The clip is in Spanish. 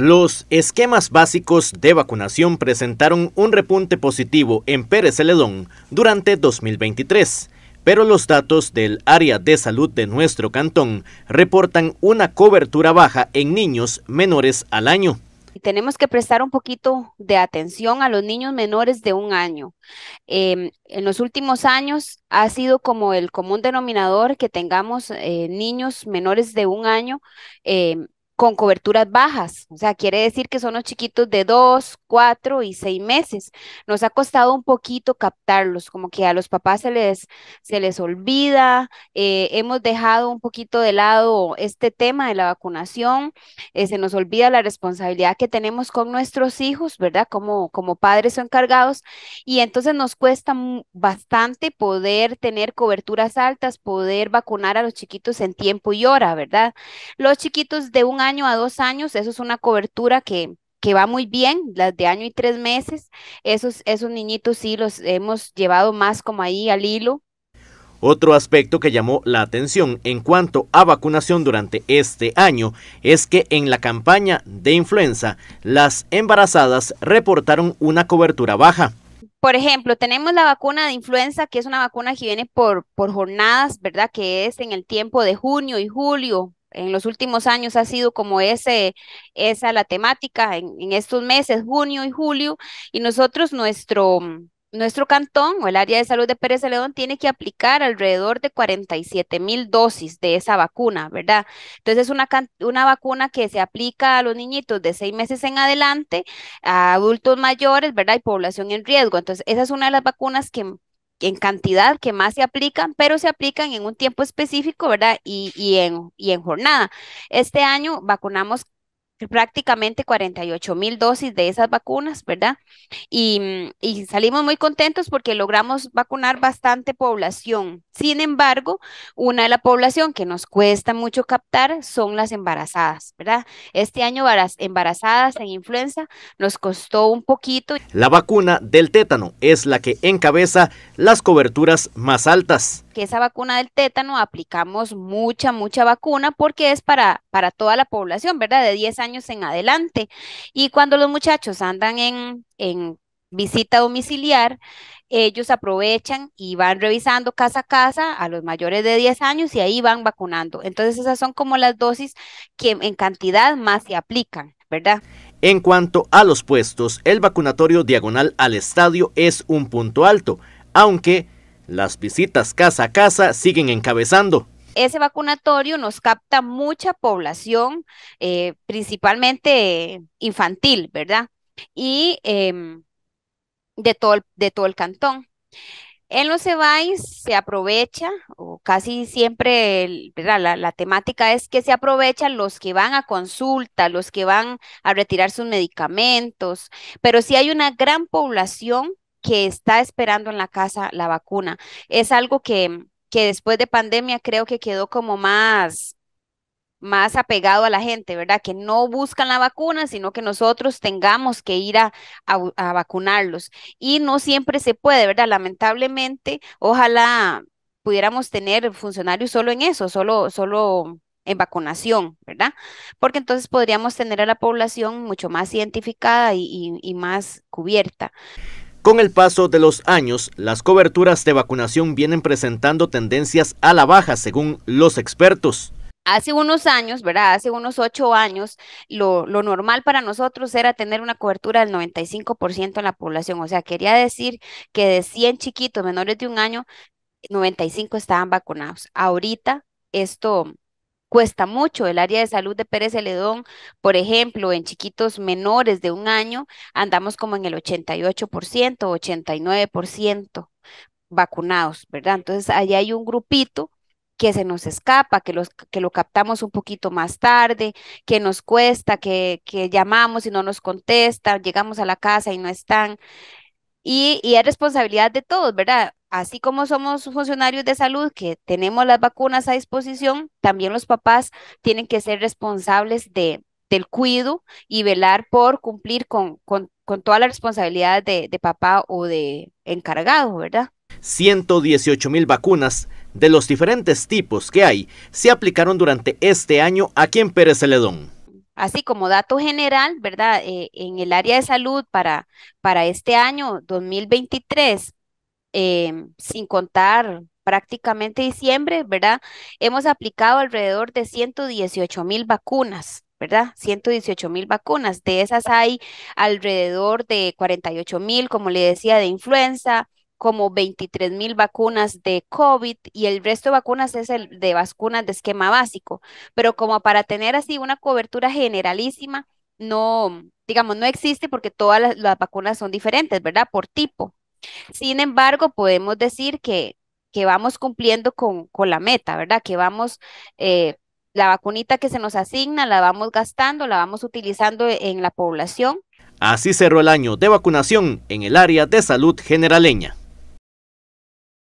Los esquemas básicos de vacunación presentaron un repunte positivo en Pérez Celedón durante 2023, pero los datos del área de salud de nuestro cantón reportan una cobertura baja en niños menores al año. Tenemos que prestar un poquito de atención a los niños menores de un año. Em, en los últimos años ha sido como el común denominador que tengamos eh, niños menores de un año. Em, con coberturas bajas, o sea, quiere decir que son los chiquitos de dos, cuatro, y seis meses. Nos ha costado un poquito captarlos, como que a los papás se les, se les olvida, eh, hemos dejado un poquito de lado este tema de la vacunación, eh, se nos olvida la responsabilidad que tenemos con nuestros hijos, ¿verdad? Como, como padres o encargados, y entonces nos cuesta bastante poder tener coberturas altas, poder vacunar a los chiquitos en tiempo y hora, ¿verdad? Los chiquitos de un año a dos años, eso es una cobertura que, que va muy bien, las de año y tres meses, esos, esos niñitos sí los hemos llevado más como ahí al hilo. Otro aspecto que llamó la atención en cuanto a vacunación durante este año es que en la campaña de influenza las embarazadas reportaron una cobertura baja. Por ejemplo, tenemos la vacuna de influenza, que es una vacuna que viene por, por jornadas, ¿verdad? Que es en el tiempo de junio y julio, en los últimos años ha sido como ese, esa la temática en, estos meses, junio y julio, y nosotros nuestro, nuestro cantón o el área de salud de Pérez León tiene que aplicar alrededor de 47 mil dosis de esa vacuna, ¿verdad? Entonces es una, una vacuna que se aplica a los niñitos de seis meses en adelante, a adultos mayores, ¿verdad? Y población en riesgo. Entonces esa es una de las vacunas que en cantidad que más se aplican, pero se aplican en un tiempo específico, ¿verdad? Y, y, en, y en jornada. Este año vacunamos prácticamente 48 mil dosis de esas vacunas, ¿verdad? Y, salimos muy contentos porque logramos vacunar bastante población. Sin embargo, una de la población que nos cuesta mucho captar son las embarazadas, ¿verdad? Este año embarazadas en influenza nos costó un poquito. La vacuna del tétano es la que encabeza las coberturas más altas esa vacuna del tétano aplicamos mucha, mucha vacuna porque es para, para toda la población, ¿verdad? De 10 años en adelante. Y cuando los muchachos andan en, en visita domiciliar, ellos aprovechan y van revisando casa a casa a los mayores de 10 años y ahí van vacunando. Entonces esas son como las dosis que en cantidad más se aplican, ¿verdad? En cuanto a los puestos, el vacunatorio diagonal al estadio es un punto alto, aunque las visitas casa a casa siguen encabezando ese vacunatorio nos capta mucha población, eh, principalmente infantil, ¿verdad? Y em, de, todo el, el cantón. En los EBAIS se aprovecha, o casi siempre, ¿verdad? La, la, temática es que se aprovechan los que van a consulta, los que van a retirar sus medicamentos, pero si hay una gran población que está esperando en la casa la vacuna. Es algo que, que después de pandemia creo que quedó como más más apegado a la gente, ¿verdad? Que no buscan la vacuna, sino que nosotros tengamos que ir a, a, vacunarlos. Y no siempre se puede, ¿verdad? Lamentablemente, ojalá pudiéramos tener funcionarios solo en eso, solo, solo en vacunación, ¿verdad? Porque entonces podríamos tener a la población mucho más identificada y, y más cubierta. Con el paso de los años, las coberturas de vacunación vienen presentando tendencias a la baja, según los expertos. Hace unos años, ¿verdad? Hace unos ocho años, lo, normal para nosotros era tener una cobertura del 95% en la población. O sea, quería decir que de 100 chiquitos menores de un año, 95 estaban vacunados. Ahorita esto cuesta mucho. El área de salud de Pérez Celedón, por ejemplo, en chiquitos menores de un año, andamos como en el 88%, 89% vacunados, ¿verdad? Entonces, ahí hay un grupito que se nos escapa, que, los, que lo captamos un poquito más tarde, que nos cuesta, que, que llamamos y no nos contestan, llegamos a la casa y no están. Y, es responsabilidad de todos, ¿verdad? Así como somos funcionarios de salud que tenemos las vacunas a disposición, también los papás tienen que ser responsables del cuidado y velar por cumplir con, toda la responsabilidad de, de, papá o de encargado, ¿verdad? 118 mil vacunas de los diferentes tipos que hay se aplicaron durante este año aquí en Pérez Celedón. Así como dato general, ¿verdad? Eh, en el área de salud para, para este año 2023, eh, sin contar prácticamente diciembre, ¿verdad? Hemos aplicado alrededor de 118 mil vacunas. ¿verdad? 118 mil vacunas. De esas hay alrededor de 48 mil, como le decía, de influenza, como 23 mil vacunas de COVID y el resto de vacunas es el de vacunas de esquema básico. Pero como para tener así una cobertura generalísima, no, digamos, no existe porque todas las, vacunas son diferentes, ¿verdad? Por tipo. Sin embargo, podemos decir que, que vamos cumpliendo con, con, la meta, ¿verdad? Que vamos, eh, la vacunita que se nos asigna, la vamos gastando, la vamos utilizando en la población. Así cerró el año de vacunación en el área de salud generaleña.